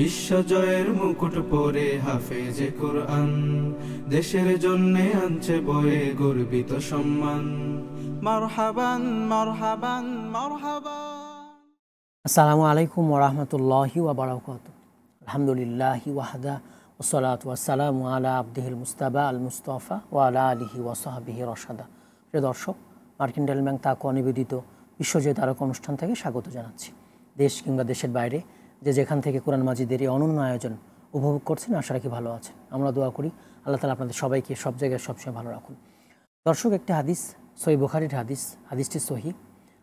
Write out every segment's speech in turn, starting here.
বিশ্বজয়ের মুকুট পরে হাফেজে কোরআন দেশের জন্য আনছে বয়ে গর্বিত সম্মান মারহাবান মারহাবান মারহাবান আসসালামু আলাইকুম ওয়া ওবরাকাত আলহামদুলিল্লাহি ওয়াহদা ওয়া সালামু আলা আবদিহিল মুস্তাবা আল ওয়া ওয়ালা আলিহি সাহবিহি রসাদা প্রিয় দর্শক মার্কিন ডেল ব্যাংক তাকে অনিবেদিত বিশ্বজয় তারক অনুষ্ঠান থেকে স্বাগত জানাচ্ছি দেশ কিংবা দেশের বাইরে যে যেখান থেকে কোরআন মাজিদের এই অনন্য আয়োজন উপভোগ করছেন আশা রাখি ভালো আছেন আমরা দোয়া করি আল্লাহ তালা আপনাদের সবাইকে সব জায়গায় সবসময় ভালো রাখুন দর্শক একটি হাদিস সহি বুখারির হাদিস হাদিসটি সহি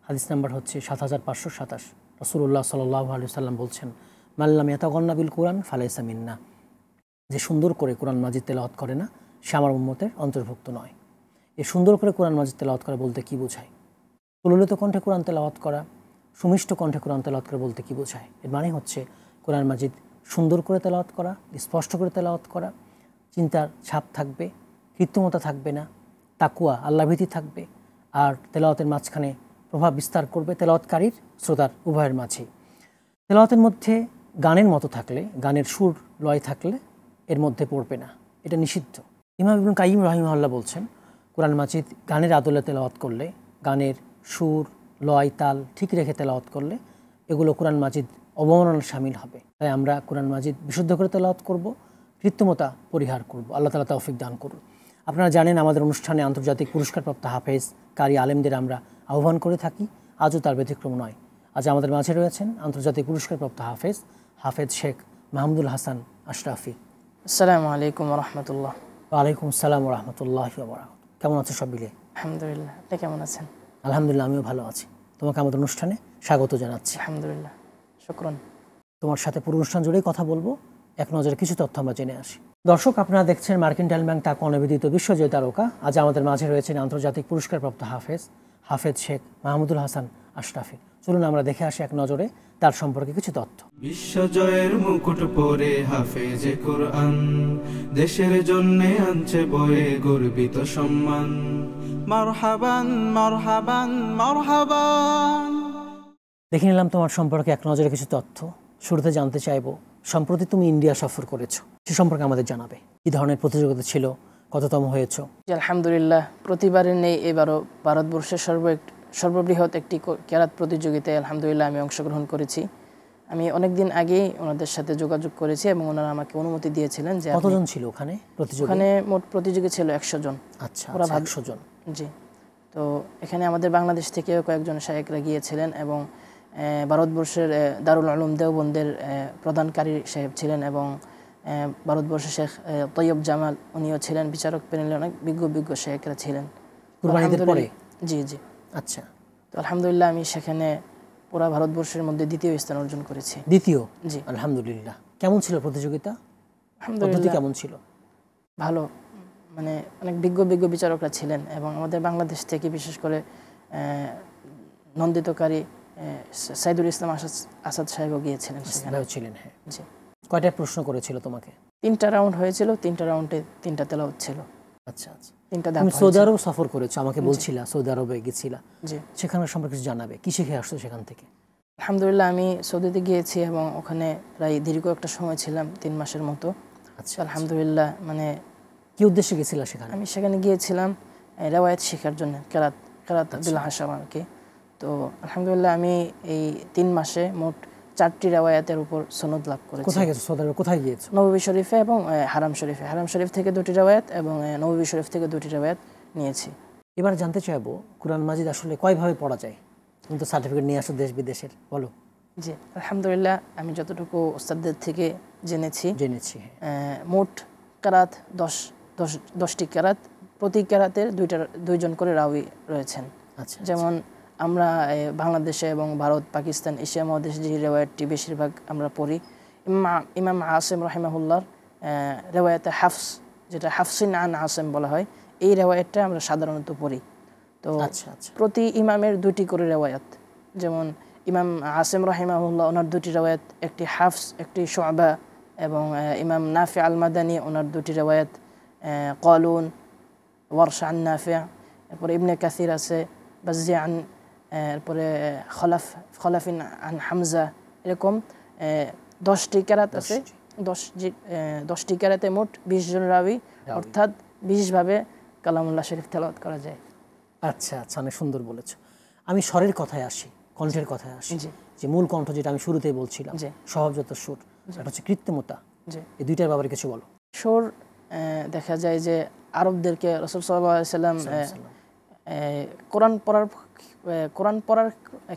হাদিস নাম্বার হচ্ছে সাত হাজার পাঁচশো সাতাশ রসুল্লাহ সাল্লাহ আলু সাল্লাম বলছেন মাল্লাম ইয়াতাগন্নাবিল কোরআন ফালাইসা মিন্না যে সুন্দর করে কোরআন মাজিদ হত করে না সে আমার উম্মতের অন্তর্ভুক্ত নয় এ সুন্দর করে কোরআন মাজিদ তেলাওয়াত করা বলতে কি বোঝায় তুললিত কণ্ঠে কোরআন তেলাওয়াত করা সুমিষ্ট কণ্ঠে কোরআন তেলাওয়াত করা বলতে কি বোঝায় এর মানে হচ্ছে কোরআন মাজিদ সুন্দর করে তেলাওয়াত করা স্পষ্ট করে তেলাওয়াত করা চিন্তার ছাপ থাকবে কৃত্রিমতা থাকবে না তাকুয়া আল্লাভীতি থাকবে আর তেলাওয়াতের মাঝখানে প্রভাব বিস্তার করবে তেলাওয়াতকারীর শ্রোতার উভয়ের মাঝে তেলাওয়াতের মধ্যে গানের মতো থাকলে গানের সুর লয় থাকলে এর মধ্যে পড়বে না এটা নিষিদ্ধ ইমাম ইবুল কাইম রহিমহল্লা বলছেন কোরআন মাজিদ গানের আদলে তেলাওয়াত করলে গানের সুর লয় তাল ঠিক রেখে তেলাওয়াত করলে এগুলো কোরআন মাজিদ অবমাননার সামিল হবে তাই আমরা কোরআন মাজিদ বিশুদ্ধ করে তেলাওয়াত করব কৃত্রিমতা পরিহার করব আল্লাহ তালা তৌফিক দান করুন আপনারা জানেন আমাদের অনুষ্ঠানে আন্তর্জাতিক পুরস্কারপ্রাপ্ত হাফেজ কারি আলেমদের আমরা আহ্বান করে থাকি আজও তার ব্যতিক্রম নয় আজ আমাদের মাঝে রয়েছেন আন্তর্জাতিক পুরস্কারপ্রাপ্ত হাফেজ হাফেজ শেখ মাহমুদুল হাসান আশরাফি আসসালাম আলাইকুম রহমতুল্লাহ ওয়ালাইকুম আসসালাম রহমতুল্লাহ কেমন আছে সব মিলে আলহামদুলিল্লাহ আপনি কেমন আছেন আলহামদুলিল্লাহ আমিও ভালো আছি তোমাকে আমাদের অনুষ্ঠানে স্বাগত জানাচ্ছি আলহামদুলিল্লাহ শুক্রন তোমার সাথে পুরো অনুষ্ঠান জুড়েই কথা বলবো এক নজরে কিছু তথ্য আমরা জেনে আসি দর্শক আপনারা দেখছেন ডাল ব্যাংক তাক অনবিদিত বিশ্বজয় তারকা আজ আমাদের মাঝে রয়েছেন আন্তর্জাতিক পুরস্কারপ্রাপ্ত হাফেজ হাফেজ শেখ মাহমুদুল হাসান আশরাফি চলুন আমরা দেখে আসি এক নজরে তার সম্পর্কে কিছু তথ্য বিশ্বজয়ের মুকুট পরে হাফেজ কোরআন দেশের জন্য আনছে বয়ে গর্বিত সম্মান মারহাবান মারহাবান মারহাবান দেখে নিলাম তোমার সম্পর্কে এক নজরে কিছু তথ্য শুরুতে জানতে চাইবো সম্প্রতি তুমি ইন্ডিয়া সফর করেছো সে সম্পর্কে আমাদের জানাবে কি ধরনের প্রতিযোগিতা ছিল কততম হয়েছো আলহামদুলিল্লাহ প্রতিবারের নেই এবারও ভারতবর্ষের সর্ব সর্ববৃহৎ একটি ক্যারাত প্রতিযোগিতায় আলহামদুলিল্লাহ আমি অংশগ্রহণ করেছি আমি অনেকদিন আগেই ওনাদের সাথে যোগাযোগ করেছি এবং ওনারা আমাকে অনুমতি দিয়েছিলেন যে কতজন ছিল ওখানে ওখানে মোট প্রতিযোগী ছিল একশো জন আচ্ছা ওরা আচ্ছা, ভাগশো জন জি তো এখানে আমাদের বাংলাদেশ থেকেও কয়েকজন শায়েকরা গিয়েছিলেন এবং ভারতবর্ষের দারুল আলম দেওবন্দের প্রধানকারী সাহেব ছিলেন এবং ভারতবর্ষের শেখ তৈয়ব জামাল উনিও ছিলেন বিচারক প্যানেলে অনেক বিজ্ঞ বিজ্ঞ শেখরা ছিলেন জি জি আচ্ছা তো আলহামদুলিল্লাহ আমি সেখানে পুরা ভারতবর্ষের মধ্যে দ্বিতীয় স্থান অর্জন করেছি দ্বিতীয় জি আলহামদুলিল্লাহ কেমন ছিল প্রতিযোগিতা কেমন ছিল ভালো মানে অনেক বিজ্ঞ বিজ্ঞ বিচারকরা ছিলেন এবং আমাদের বাংলাদেশ থেকে বিশেষ করে নন্দিতকারী সাইদুল ইসলাম আসাদ আসাদ সাহেবও গিয়েছিলেন সেখানেও ছিলেন হ্যাঁ জি কয়টা প্রশ্ন করেছিল তোমাকে তিনটা রাউন্ড হয়েছিল তিনটা রাউন্ডে তিনটা তেলা ছিল আচ্ছা আচ্ছা তিনটা দাম সৌদি আরব সফর করেছো আমাকে বলছিলা সৌদি আরবে গেছিলা জি সেখানে সম্পর্কে কিছু জানাবে কি শিখে আসছো সেখান থেকে আলহামদুলিল্লাহ আমি সৌদিতে গিয়েছি এবং ওখানে প্রায় দীর্ঘ একটা সময় ছিলাম তিন মাসের মতো আচ্ছা আলহামদুলিল্লাহ মানে কি উদ্দেশ্যে গেছিল সেখানে আমি সেখানে গিয়েছিলাম রেওয়ায়ত শেখার জন্য কেরাত কেরাত আব্দুল্লাহ আচ্ছা। হাসাম আর কি তো আলহামদুলিল্লাহ আমি এই তিন মাসে মোট চারটি রেওয়ায়াতের উপর সনদ লাভ করেছি কোথায় গেছো সদরে কোথায় গিয়েছো নবী শরীফে এবং হারাম শরীফে হারাম শরীফ থেকে দুটি রেওয়ায়াত এবং নবী শরীফ থেকে দুটি রেওয়ায়াত নিয়েছি এবার জানতে চাইবো কোরআন মাজিদ আসলে কয়ভাবে পড়া যায় তুমি তো সার্টিফিকেট নিয়ে আসো দেশ বিদেশের বলো জি আলহামদুলিল্লাহ আমি যতটুকু ওস্তাদদের থেকে জেনেছি জেনেছি হ্যাঁ। মোট কারাত দশ দশ দশটি ক্যারাত প্রতি ক্যারাতের দুইটা দুইজন করে রাউি রয়েছেন আচ্ছা, আচ্ছা। যেমন আমরা বাংলাদেশে এবং ভারত পাকিস্তান এশিয়া মহাদেশে যে রেওয়ায়তটি বেশিরভাগ আমরা পড়ি ইমাম আসেম রহিমাহুল্লার রেওয়ায়তে হাফস যেটা হাফসিন আন আসেম বলা হয় এই রেওয়ায়তটা আমরা সাধারণত পড়ি তো আচ্ছা, প্রতি ইমামের দুটি করে রেওয়ায়ত যেমন ইমাম আসেম রহিমাহুল্লাহ ওনার দুটি রেওয়ায়ত একটি হাফস একটি শোয়াবা এবং ইমাম নাফি আলমাদানি ওনার দুটি রেওয়ায়ত কলুন ওয়ার্শ আন নাফিয়া এরপরে ইবনে কাসির আছে বাজি আন এরপরে খলাফ খলাফিন আন হামজা এরকম দশটি ক্যারাত আছে দশ দশটি ক্যারাতে মোট বিশ জন রাবি অর্থাৎ বিশেষভাবে কালামুল্লাহ শরীফ তেলাওয়াত করা যায় আচ্ছা আচ্ছা অনেক সুন্দর বলেছ আমি স্বরের কথায় আসি কণ্ঠের কথায় আসি যে মূল কণ্ঠ যেটা আমি শুরুতেই বলছিলাম যে সহজত সুর সেটা হচ্ছে কৃত্রিমতা যে এই দুইটার ব্যাপারে কিছু বলো সুর দেখা যায় যে আরবদেরকে রসুল সাল্লাম কোরআন পড়ার কোরআন পড়ার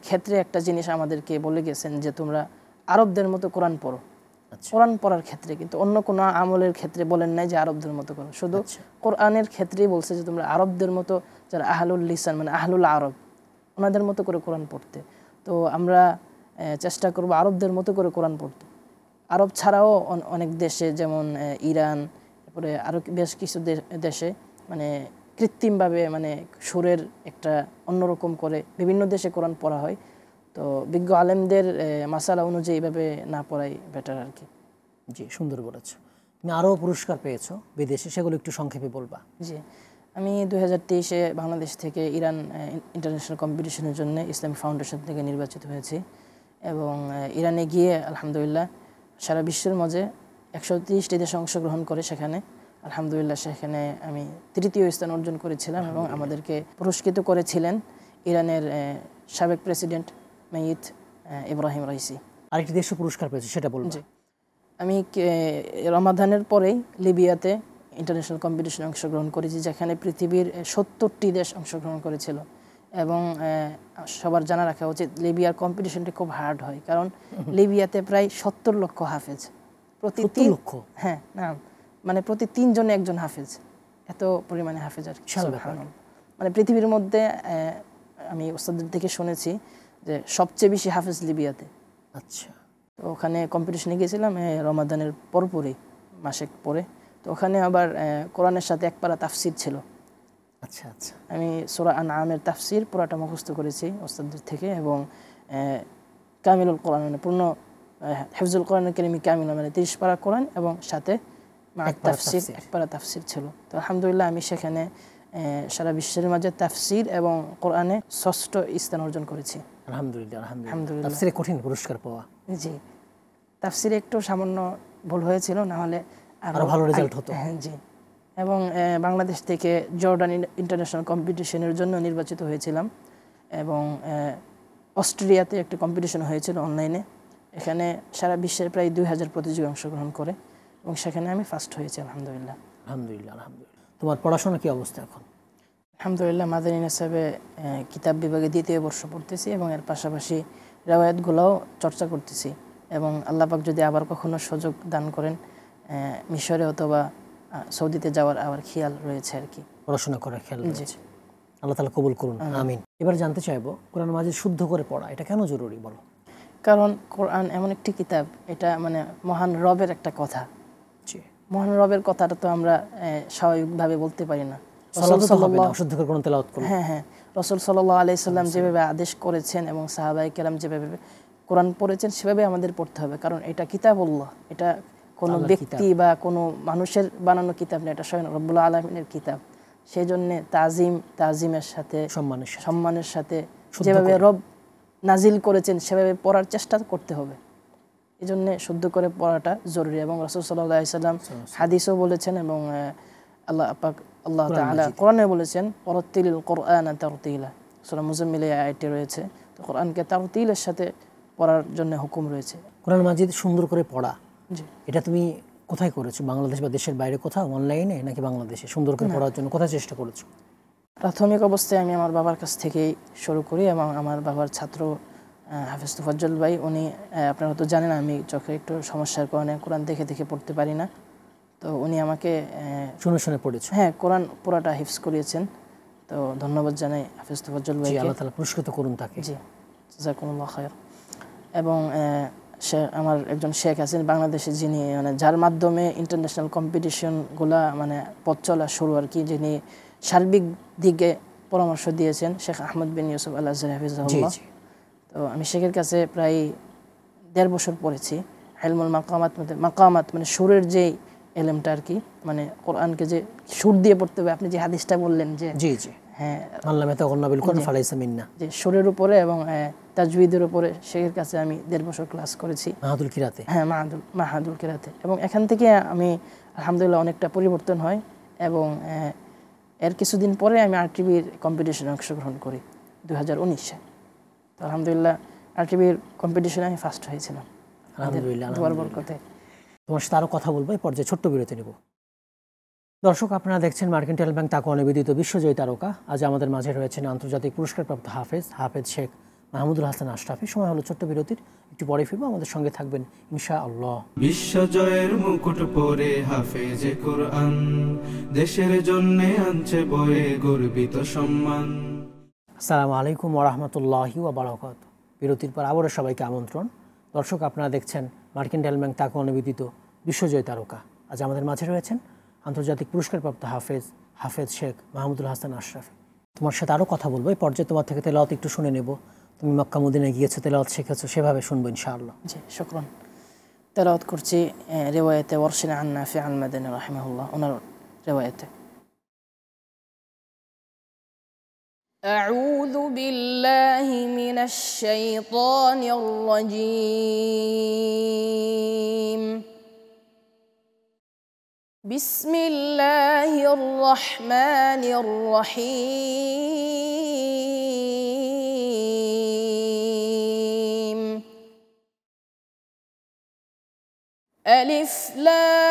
ক্ষেত্রে একটা জিনিস আমাদেরকে বলে গেছেন যে তোমরা আরবদের মতো কোরআন পড়ো আচ্ছা। কোরআন পড়ার ক্ষেত্রে কিন্তু অন্য কোনো আমলের ক্ষেত্রে বলেন নাই যে আরবদের মতো করো শুধু আচ্ছা। কোরআনের ক্ষেত্রেই বলছে যে তোমরা আরবদের মতো যারা আহলুল লিসান মানে আহলুল আরব ওনাদের মতো করে কোরআন পড়তে তো আমরা চেষ্টা করব আরবদের মতো করে কোরআন পড়তে আরব ছাড়াও অনেক দেশে যেমন ইরান তারপরে আরও বেশ কিছু দেশে মানে কৃত্রিমভাবে মানে সুরের একটা অন্যরকম করে বিভিন্ন দেশে কোরআন পড়া হয় তো বিজ্ঞ আলেমদের মাসালা অনুযায়ী এইভাবে না পড়াই বেটার আর কি জি সুন্দর বলেছ তুমি আরও পুরস্কার পেয়েছো বিদেশে সেগুলো একটু সংক্ষেপে বলবা জি আমি দু হাজার তেইশে বাংলাদেশ থেকে ইরান ইন্টারন্যাশনাল কম্পিটিশনের জন্য ইসলামিক ফাউন্ডেশন থেকে নির্বাচিত হয়েছি এবং ইরানে গিয়ে আলহামদুলিল্লাহ সারা বিশ্বের মাঝে একশো তিরিশটি দেশে অংশগ্রহণ করে সেখানে আলহামদুলিল্লাহ সেখানে আমি তৃতীয় স্থান অর্জন করেছিলাম এবং আমাদেরকে পুরস্কৃত করেছিলেন ইরানের সাবেক প্রেসিডেন্ট মেয়িদ ইব্রাহিম রাইসি আরেকটি দেশে পুরস্কার পেয়েছে সেটা বলুন যে আমি রমাধানের পরেই লিবিয়াতে ইন্টারন্যাশনাল কম্পিটিশনে অংশগ্রহণ করেছি যেখানে পৃথিবীর সত্তরটি দেশ অংশগ্রহণ করেছিল এবং সবার জানা রাখা উচিত লিবিয়ার কম্পিটিশনটি খুব হার্ড হয় কারণ লিবিয়াতে প্রায় সত্তর লক্ষ হাফেজ প্রতি তিন লক্ষ হ্যাঁ না মানে প্রতি তিনজনে একজন হাফেজ এত পরিমাণে হাফেজ আর মানে পৃথিবীর মধ্যে আমি ওস্তাদের থেকে শুনেছি যে সবচেয়ে বেশি হাফেজ লিবিয়াতে আচ্ছা তো ওখানে কম্পিটিশনে গিয়েছিলাম রমাদানের পরপরই মাসেক পরে তো ওখানে আবার কোরআনের সাথে এক পারা তাফসির ছিল আচ্ছা আচ্ছা আমি সোরা আন আমের তাফসির পুরাটা মুখস্থ করেছি ওস্তাদদের থেকে এবং কামিলুল কোরআন পূর্ণ হেফজুল কোরআন করিমি কামিল মানে তিরিশ পারা কোরআন এবং সাথে তাফসির এক পারা তাফসির ছিল তো আলহামদুলিল্লাহ আমি সেখানে সারা বিশ্বের মাঝে তাফসির এবং কোরআনে ষষ্ঠ স্থান অর্জন করেছি আলহামদুলিল্লাহ আলহামদুলিল্লাহ কঠিন পুরস্কার পাওয়া জি তাফসিরে একটু সামান্য ভুল হয়েছিল না হলে আরো ভালো রেজাল্ট হতো হ্যাঁ জি এবং বাংলাদেশ থেকে জর্ডান ইন্টারন্যাশনাল কম্পিটিশনের জন্য নির্বাচিত হয়েছিলাম এবং অস্ট্রেলিয়াতে একটি কম্পিটিশন হয়েছিল অনলাইনে এখানে সারা বিশ্বের প্রায় দুই হাজার প্রতিযোগী অংশগ্রহণ করে এবং সেখানে আমি ফার্স্ট হয়েছি আলহামদুলিল্লাহ আলহামদুলিল্লাহ আলহামদুলিল্লাহ তোমার পড়াশোনা কী অবস্থা এখন আলহামদুলিল্লাহ মাদারিন হিসাবে কিতাব বিভাগে দ্বিতীয় বর্ষ পড়তেছি এবং এর পাশাপাশি রেওয়ায়তগুলোও চর্চা করতেছি এবং আল্লাপাক যদি আবার কখনো সুযোগ দান করেন মিশরে অথবা সৌদিতে যাওয়ার আবার খেয়াল রয়েছে আর কি পড়াশোনা করার খেয়াল রয়েছে আল্লাহ তালা কবুল করুন আমিন এবার জানতে চাইবো কোরআন মাঝে শুদ্ধ করে পড়া এটা কেন জরুরি বলো কারণ কোরআন এমন একটি কিতাব এটা মানে মহান রবের একটা কথা মহান রবের কথাটা তো আমরা স্বাভাবিকভাবে বলতে পারি না হ্যাঁ হ্যাঁ রসুল সাল আলাইসাল্লাম যেভাবে আদেশ করেছেন এবং সাহাবাই কেরাম যেভাবে কোরআন পড়েছেন সেভাবে আমাদের পড়তে হবে কারণ এটা কিতাব বলল এটা কোনো ব্যক্তি বা কোনো মানুষের বানানো কিতাব না এটা স্বয়ং রব্বুল্লা আলমিনের কিতাব সেই জন্যে তাজিম তাজিমের সাথে সম্মানের সাথে যেভাবে রব নাজিল করেছেন সেভাবে পড়ার চেষ্টা করতে হবে এই জন্যে শুদ্ধ করে পড়াটা জরুরি এবং রসুল সাল্লাহ সাল্লাম হাদিসও বলেছেন এবং আল্লাহ আপাক আল্লাহ তালা কোরআনে বলেছেন পরতিল কোরআন তিলা সুরা মুজাম্মিলে আইটি রয়েছে তো কোরআনকে তিলের সাথে পড়ার জন্য হুকুম রয়েছে কোরআন মাজিদ সুন্দর করে পড়া এটা তুমি কোথায় করেছো বাংলাদেশ বা দেশের বাইরে কোথাও অনলাইনে নাকি বাংলাদেশে সুন্দর করে পড়ার জন্য কোথায় চেষ্টা করেছো প্রাথমিক অবস্থায় আমি আমার বাবার কাছ থেকেই শুরু করি এবং আমার বাবার ছাত্র হাফিজ তুফাজ্জল ভাই উনি আপনারা তো জানেন আমি চোখে একটু সমস্যার কারণে কোরআন দেখে দেখে পড়তে পারি না তো উনি আমাকে শুনে শুনে পড়েছে হ্যাঁ কোরআন পুরাটা হিফস করিয়েছেন তো ধন্যবাদ জানাই হাফিজ তুফাজ্জল ভাই আল্লাহ তালা পুরস্কৃত করুন তাকে জি জাকুমুল্লাহ খায়ের এবং আমার একজন শেখ আছেন বাংলাদেশে যিনি মানে যার মাধ্যমে ইন্টারন্যাশনাল কম্পিটিশনগুলা মানে পথ চলা শুরু আর কি যিনি সার্বিক দিকে পরামর্শ দিয়েছেন শেখ আহমদ বিন ইউসুফ আল্লাহ হাফিজাহুল্লাহ তো আমি শেখের কাছে প্রায় দেড় বছর পড়েছি হেলমুল মাকামাত মানে, মাকামাত মানে সুরের যে এলেমটা আর কি মানে কোরআনকে যে সুর দিয়ে পড়তে হবে আপনি যে হাদিসটা বললেন যে জি জি হ্যাঁ যে সুরের উপরে এবং তাজবিদের উপরে শেখের কাছে আমি দেড় বছর ক্লাস করেছি মাহাদুল কিরাতে হ্যাঁ মাহাদুল মাহাদুল কিরাতে এবং এখান থেকে আমি আলহামদুলিল্লাহ অনেকটা পরিবর্তন হয় এবং এর কিছুদিন পরে আমি আরটিভির কম্পিটিশনে অংশগ্রহণ করি দু হাজার উনিশে তো আলহামদুলিল্লাহ আরটিভির কম্পিটিশনে আমি ফার্স্ট হয়েছিলাম আলহামদুলিল্লাহ তোমার তোমার সাথে আরও কথা বলবো এই পর্যায়ে ছোট্ট বিরতি নেব দর্শক আপনারা দেখছেন মার্কেন্টাল ব্যাংক তাকে অনবিদিত বিশ্বজয়ী তারকা আজ আমাদের মাঝে রয়েছেন আন্তর্জাতিক পুরস্কারপ্রাপ্ত হাফেজ হাফেজ শেখ মাহমুদুল হাসান আশরাফি সময় হলো ছোট্ট বিরতির একটু পরে ফিরবো আমাদের সঙ্গে থাকবেন ইনশা আল্লাহ বিশ্বজয়ের মুকুট পরে হাফেজে কোরআন দেশের জন্য আনছে বয়ে গর্বিত সম্মান আসসালামু আলাইকুম ওরহামতুল্লাহি ওবরাকাত বিরতির পর আবারও সবাইকে আমন্ত্রণ দর্শক আপনারা দেখছেন মার্কিন ডেলম্যাং তাকে অনুবিদিত বিশ্বজয় তারকা আজ আমাদের মাঝে রয়েছেন আন্তর্জাতিক পুরস্কারপ্রাপ্ত হাফেজ হাফেজ শেখ মাহমুদুল হাসান আশরাফি তোমার সাথে আরও কথা বলবো এই পর্যায়ে তোমার থেকে তেলাওত একটু শুনে নেবো তুমি মক্কা মদিনে গিয়েছো তেলাওয়াত শিখেছো সেভাবে শুনবো ইনশাআল্লাহ জি শুক্রান তেলাওয়াত করছি রেওয়ায়তে ওয়ারশিনা আন নাফি আল মাদানী রাহিমাহুল্লাহ ওনার রেওয়ায়তে أعوذ بالله من الشيطان الرجيم بسم الله الرحمن الرحيم ألف لام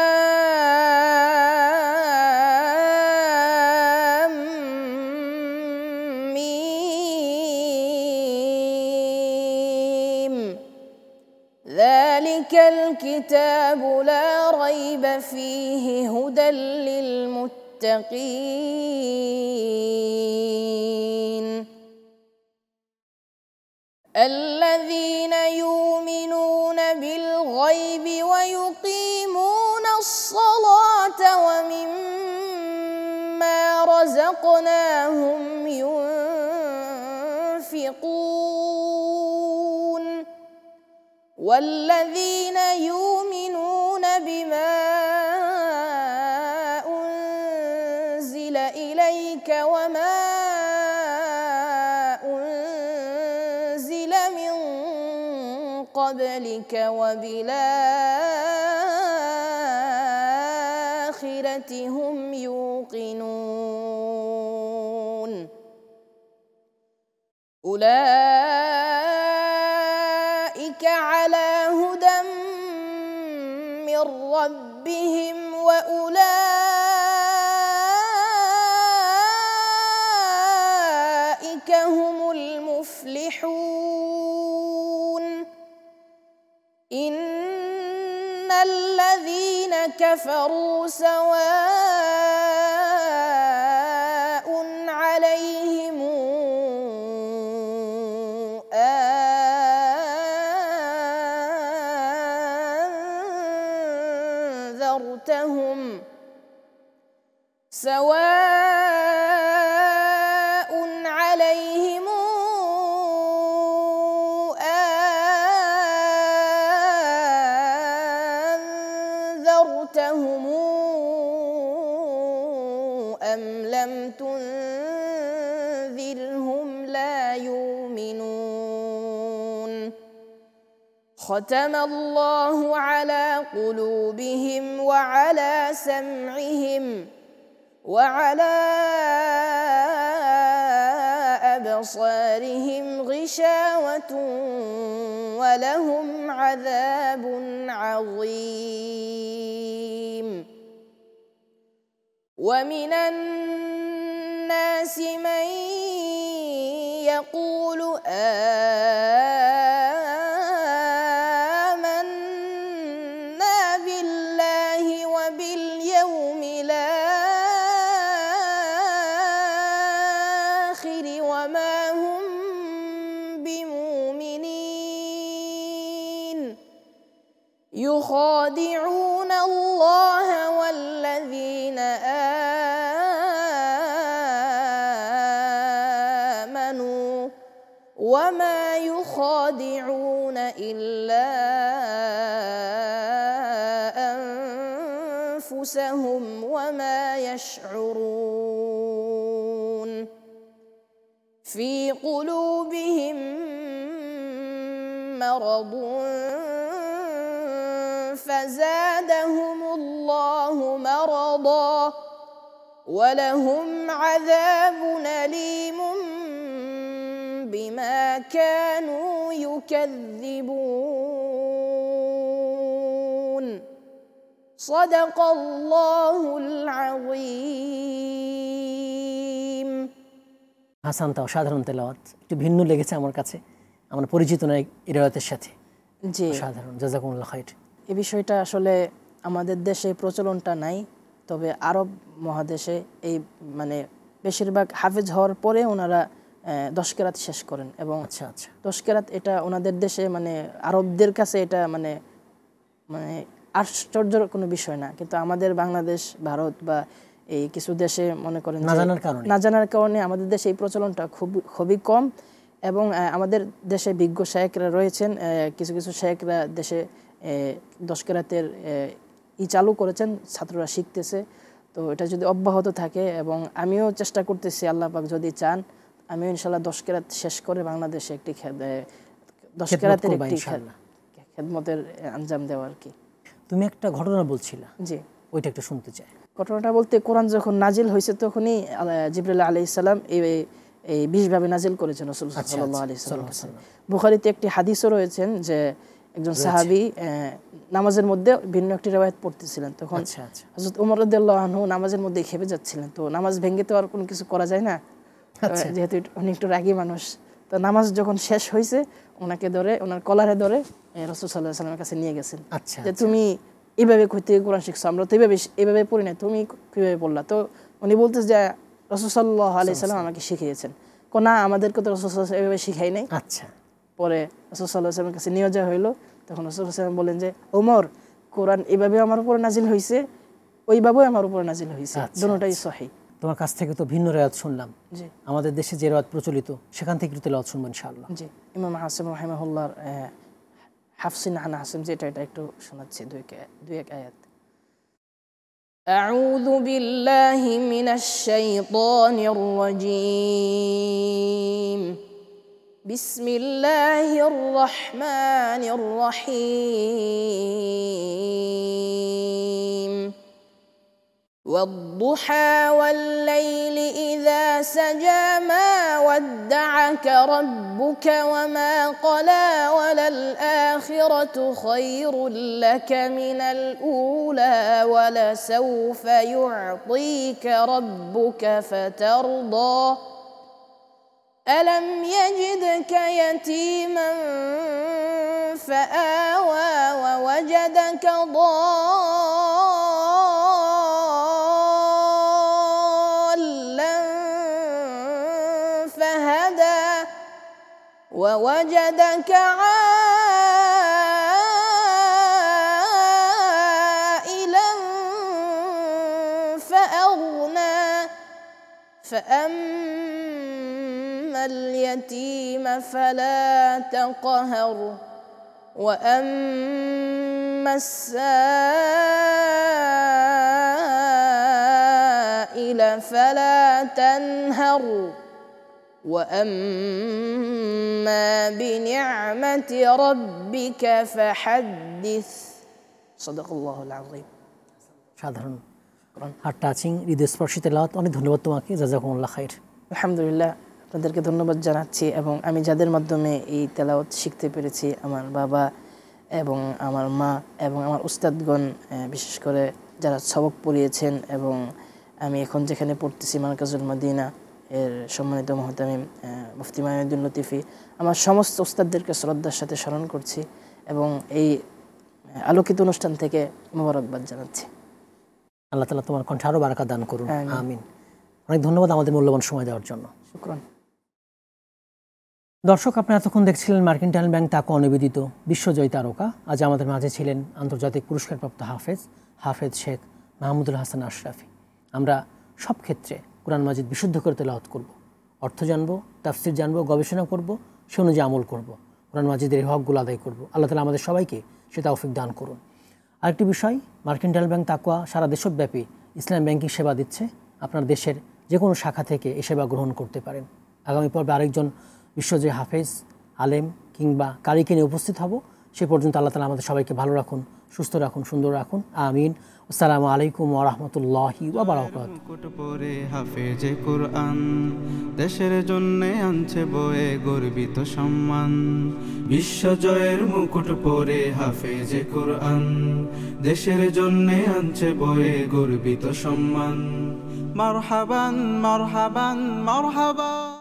ميم ذلك الكتاب لا ريب فيه هدى للمتقين الذين يؤمنون بالغيب ويؤمنون رزقناهم ينفقون والذين يؤمنون بما أنزل إليك وما أنزل من قبلك وبلاد كفروا سواء ختم الله على قلوبهم وعلى سمعهم وعلى أبصارهم غشاوة ولهم عذاب عظيم ومن الناس من يقول آه إلا أنفسهم وما يشعرون في قلوبهم مرض فزادهم الله مرضا ولهم عذاب أليم بما كانوا يكذبون صدق الله العظيم হাসান তাও সাধারণ তেলাওয়াত একটু ভিন্ন লেগেছে আমার কাছে আমার পরিচিত নয় ইরাওয়াতের সাথে জি সাধারণ জাজাকুমুল্লাহ খাইট এই বিষয়টা আসলে আমাদের দেশে প্রচলনটা নাই তবে আরব মহাদেশে এই মানে বেশিরভাগ হাফেজ হওয়ার পরে ওনারা দশ কেরাত শেষ করেন এবং আচ্ছা আচ্ছা দশ কেরাত এটা ওনাদের দেশে মানে আরবদের কাছে এটা মানে মানে আশ্চর্যের কোনো বিষয় না কিন্তু আমাদের বাংলাদেশ ভারত বা এই কিছু দেশে মনে করেন না জানার কারণে না জানার কারণে আমাদের দেশে এই প্রচলনটা খুব খুবই কম এবং আমাদের দেশে বিজ্ঞ শায়করা রয়েছেন কিছু কিছু শায়করা দেশে দশ কেরাতের ই চালু করেছেন ছাত্ররা শিখতেছে তো এটা যদি অব্যাহত থাকে এবং আমিও চেষ্টা করতেছি আল্লাহ পাক যদি চান আমি ইনশাল্লাহ দশ কেরাত শেষ করে বাংলাদেশে একটি দশ কেরাতের একটি খেদমতের আঞ্জাম দেওয়া আর কি তুমি একটা ঘটনা বলছিলা জি ওইটা একটু শুনতে চাই ঘটনাটা বলতে কোরআন যখন নাজিল হয়েছে তখনই জিবরুল্লাহ আলি ইসালাম এই এই বিশভাবে নাজিল করেছেন রসুল সাল্লাহ আলি বুখারিতে একটি হাদিসও রয়েছেন যে একজন সাহাবি নামাজের মধ্যে ভিন্ন একটি রেওয়ায়ত পড়তেছিলেন তখন আচ্ছা, আচ্ছা। হজরত উমর আনহু নামাজের মধ্যে খেপে যাচ্ছিলেন তো নামাজ ভেঙ্গে তো আর কোনো কিছু করা যায় না আচ্ছা। যেহেতু উনি একটু রাগি মানুষ তো নামাজ যখন শেষ হয়েছে ওনাকে ধরে ওনার কলারে ধরে রসুল সাল্লাহ সাল্লামের কাছে নিয়ে গেছেন আচ্ছা যে আচ্ছা। তুমি এইভাবে কইতে কোরআন শিখছো আমরা তো এইভাবে এইভাবে পড়ি না তুমি কীভাবে পড়লা তো উনি বলতে যে রসুল সাল্লাহ আলি সাল্লাম আমাকে শিখিয়েছেন কো না আমাদেরকে তো রসুল এইভাবে শিখাই নাই আচ্ছা পরে রসুল সাল্লাহ সাল্লামের কাছে নিয়ে যাওয়া হইলো তখন রসুল সাল্লাম বলেন যে ওমর কোরআন এভাবে আমার উপরে নাজিল হয়েছে ওইভাবেও আমার উপরে নাজিল হয়েছে আচ্ছা, দুটাই সহি তোমার কাছ থেকে তো ভিন্ন রেওয়াজ শুনলাম আমাদের দেশে যে রেওয়াজ প্রচলিত সেখান থেকে কিন্তু রেওয়াত শুনবো ইনশাআল্লাহ জি ইমাম হাসিম রাহিমাহুল্লাহর হাফসিন আন হাসিম যেটা এটা একটু শোনাচ্ছি দুই দুই এক আয়াত أعوذ بالله من الشيطان الرجيم بسم الله الرحمن الرحيم والضحى والليل إذا سجى ما ودعك ربك وما قلى وللآخرة خير لك من الأولى ولسوف يعطيك ربك فترضى ألم يجدك يتيما فآوى ووجدك ضالا ووجدك عائلا فأغنى فأما اليتيم فلا تقهر وأما السائل فلا تنهر واما بنعمه ربك فحدث صدق الله العظيم সাধারণ কারণ আর টাচিং হৃদয়স্পর্শী তেলাওয়াত অনেক ধন্যবাদ তোমাকে জাজাকুমুল্লাহ খাইর আলহামদুলিল্লাহ আপনাদেরকে ধন্যবাদ জানাচ্ছি এবং আমি যাদের মাধ্যমে এই তেলাওয়াত শিখতে পেরেছি আমার বাবা এবং আমার মা এবং আমার উস্তাদগণ বিশেষ করে যারা সবক পড়িয়েছেন এবং আমি এখন যেখানে পড়তেছি মার্কাজুল মদিনা এর সম্মানিত মহতামিম মুফতি মাহিউদ্দিন লতিফি আমার সমস্ত ওস্তাদদেরকে শ্রদ্ধার সাথে স্মরণ করছি এবং এই আলোকিত অনুষ্ঠান থেকে মোবারকবাদ জানাচ্ছি আল্লাহ তালা তোমার কণ্ঠে আরও বারাকা দান করুন আমিন অনেক ধন্যবাদ আমাদের মূল্যবান সময় দেওয়ার জন্য শুক্রান দর্শক আপনি এতক্ষণ দেখছিলেন মার্কেন্টাইল ব্যাংক তাকে অনিবেদিত বিশ্বজয়ী তারকা আজ আমাদের মাঝে ছিলেন আন্তর্জাতিক পুরস্কারপ্রাপ্ত হাফেজ হাফেজ শেখ মাহমুদুল হাসান আশরাফি আমরা সব ক্ষেত্রে কোরআন মাজিদ বিশুদ্ধ করে তেলাওত করব। অর্থ জানবো তাফসির জানবো গবেষণা করব সে অনুযায়ী আমল করব। কোরআন মাজিদের হকগুলো আদায় করব। আল্লাহ তালা আমাদের সবাইকে সে তাওফিক দান করুন আরেকটি বিষয় ডাল ব্যাংক তাকুয়া সারা দেশব্যাপী ইসলাম ব্যাংকিং সেবা দিচ্ছে আপনার দেশের যে কোনো শাখা থেকে এ সেবা গ্রহণ করতে পারেন আগামী পর্বে আরেকজন বিশ্বজয় হাফেজ আলেম কিংবা কারিকে নিয়ে উপস্থিত হব সে পর্যন্ত আল্লাহ তালা আমাদের সবাইকে ভালো রাখুন সুস্থ রাখুন সুন্দর রাখুন আমিন আসসালামু আলাইকুম ওরহমতুল্লাহি হাফেজে কুরআন দেশের জন্য আনছে বয়ে গর্বিত সম্মান বিশ্বজয়ের মুকুট পরে হাফেজ কোরআন দেশের জন্য আনছে বয়ে গর্বিত সম্মান মারহাবান মারহাবান মারহাবা